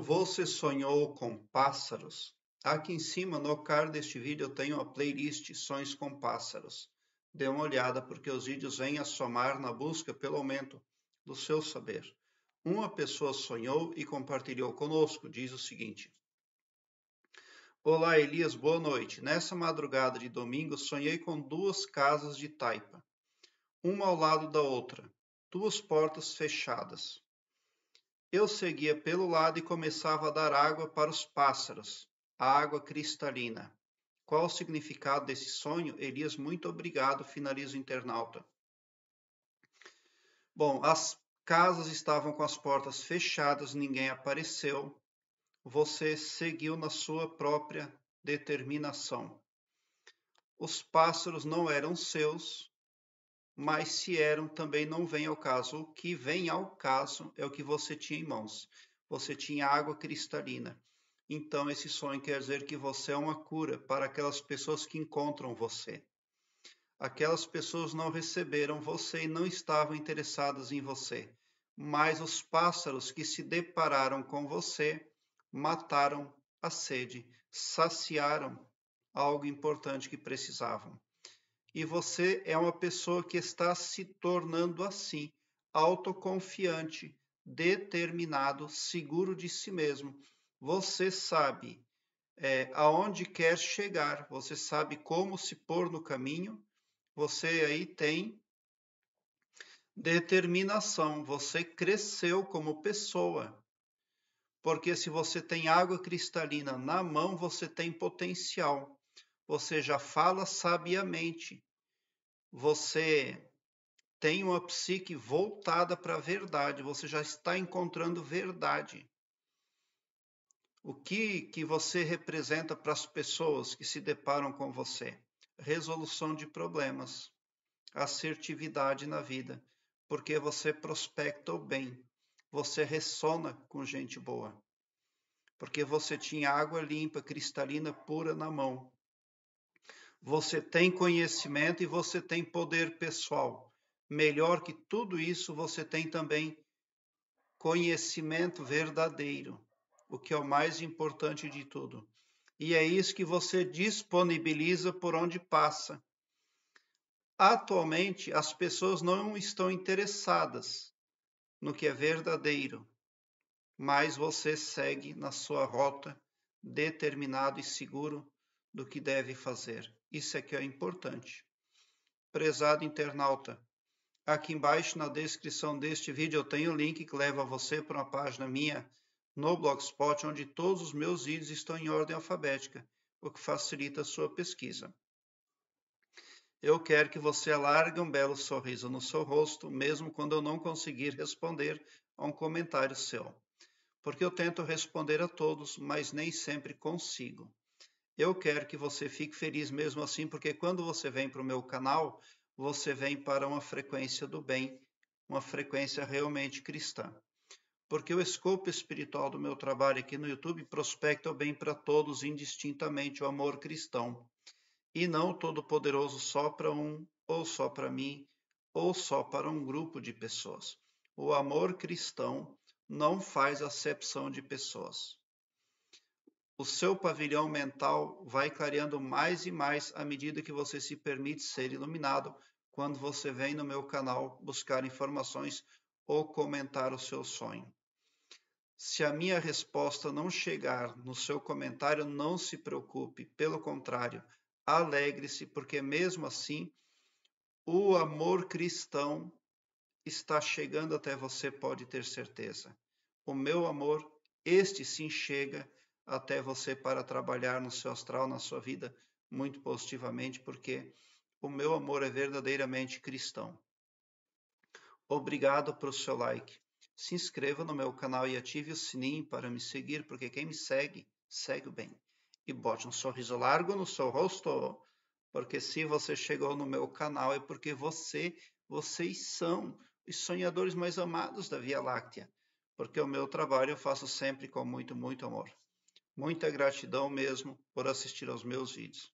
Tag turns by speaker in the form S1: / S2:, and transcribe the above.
S1: Você sonhou com pássaros? Aqui em cima, no card deste vídeo, eu tenho a playlist Sonhos com Pássaros. Dê uma olhada, porque os vídeos vêm a somar na busca pelo aumento do seu saber. Uma pessoa sonhou e compartilhou conosco, diz o seguinte. Olá, Elias, boa noite. Nessa madrugada de domingo, sonhei com duas casas de taipa, uma ao lado da outra, duas portas fechadas. Eu seguia pelo lado e começava a dar água para os pássaros, a água cristalina. Qual o significado desse sonho? Elias, muito obrigado, finaliza o internauta. Bom, as casas estavam com as portas fechadas, ninguém apareceu. Você seguiu na sua própria determinação. Os pássaros não eram seus, mas se eram também não vem ao caso. O que vem ao caso é o que você tinha em mãos. Você tinha água cristalina. Então, esse sonho quer dizer que você é uma cura para aquelas pessoas que encontram você. Aquelas pessoas não receberam você e não estavam interessadas em você, mas os pássaros que se depararam com você mataram a sede, saciaram algo importante que precisavam e você é uma pessoa que está se tornando assim, autoconfiante, determinado, seguro de si mesmo. Você sabe é, aonde quer chegar, você sabe como se pôr no caminho, você aí tem determinação, você cresceu como pessoa. Porque se você tem água cristalina na mão, você tem potencial você já fala sabiamente, você tem uma psique voltada para a verdade, você já está encontrando verdade. O que, que você representa para as pessoas que se deparam com você? Resolução de problemas, assertividade na vida, porque você prospecta o bem, você ressona com gente boa, porque você tinha água limpa, cristalina, pura na mão, você tem conhecimento e você tem poder pessoal. Melhor que tudo isso, você tem também conhecimento verdadeiro, o que é o mais importante de tudo. E é isso que você disponibiliza por onde passa. Atualmente, as pessoas não estão interessadas no que é verdadeiro, mas você segue na sua rota determinado e seguro do que deve fazer. Isso é que é importante. Prezado internauta, aqui embaixo na descrição deste vídeo eu tenho o link que leva você para uma página minha no Blogspot, onde todos os meus vídeos estão em ordem alfabética, o que facilita a sua pesquisa. Eu quero que você alargue um belo sorriso no seu rosto, mesmo quando eu não conseguir responder a um comentário seu. Porque eu tento responder a todos, mas nem sempre consigo. Eu quero que você fique feliz mesmo assim, porque quando você vem para o meu canal, você vem para uma frequência do bem, uma frequência realmente cristã. Porque o escopo espiritual do meu trabalho aqui no YouTube prospecta o bem para todos indistintamente, o amor cristão. E não todo-poderoso só para um, ou só para mim, ou só para um grupo de pessoas. O amor cristão não faz acepção de pessoas o seu pavilhão mental vai clareando mais e mais à medida que você se permite ser iluminado quando você vem no meu canal buscar informações ou comentar o seu sonho. Se a minha resposta não chegar no seu comentário, não se preocupe, pelo contrário, alegre-se, porque mesmo assim, o amor cristão está chegando até você, pode ter certeza. O meu amor, este sim chega até você para trabalhar no seu astral, na sua vida, muito positivamente, porque o meu amor é verdadeiramente cristão. Obrigado pelo seu like. Se inscreva no meu canal e ative o sininho para me seguir, porque quem me segue, segue bem. E bote um sorriso largo no seu rosto, porque se você chegou no meu canal é porque você, vocês são os sonhadores mais amados da Via Láctea, porque o meu trabalho eu faço sempre com muito, muito amor. Muita gratidão mesmo por assistir aos meus vídeos.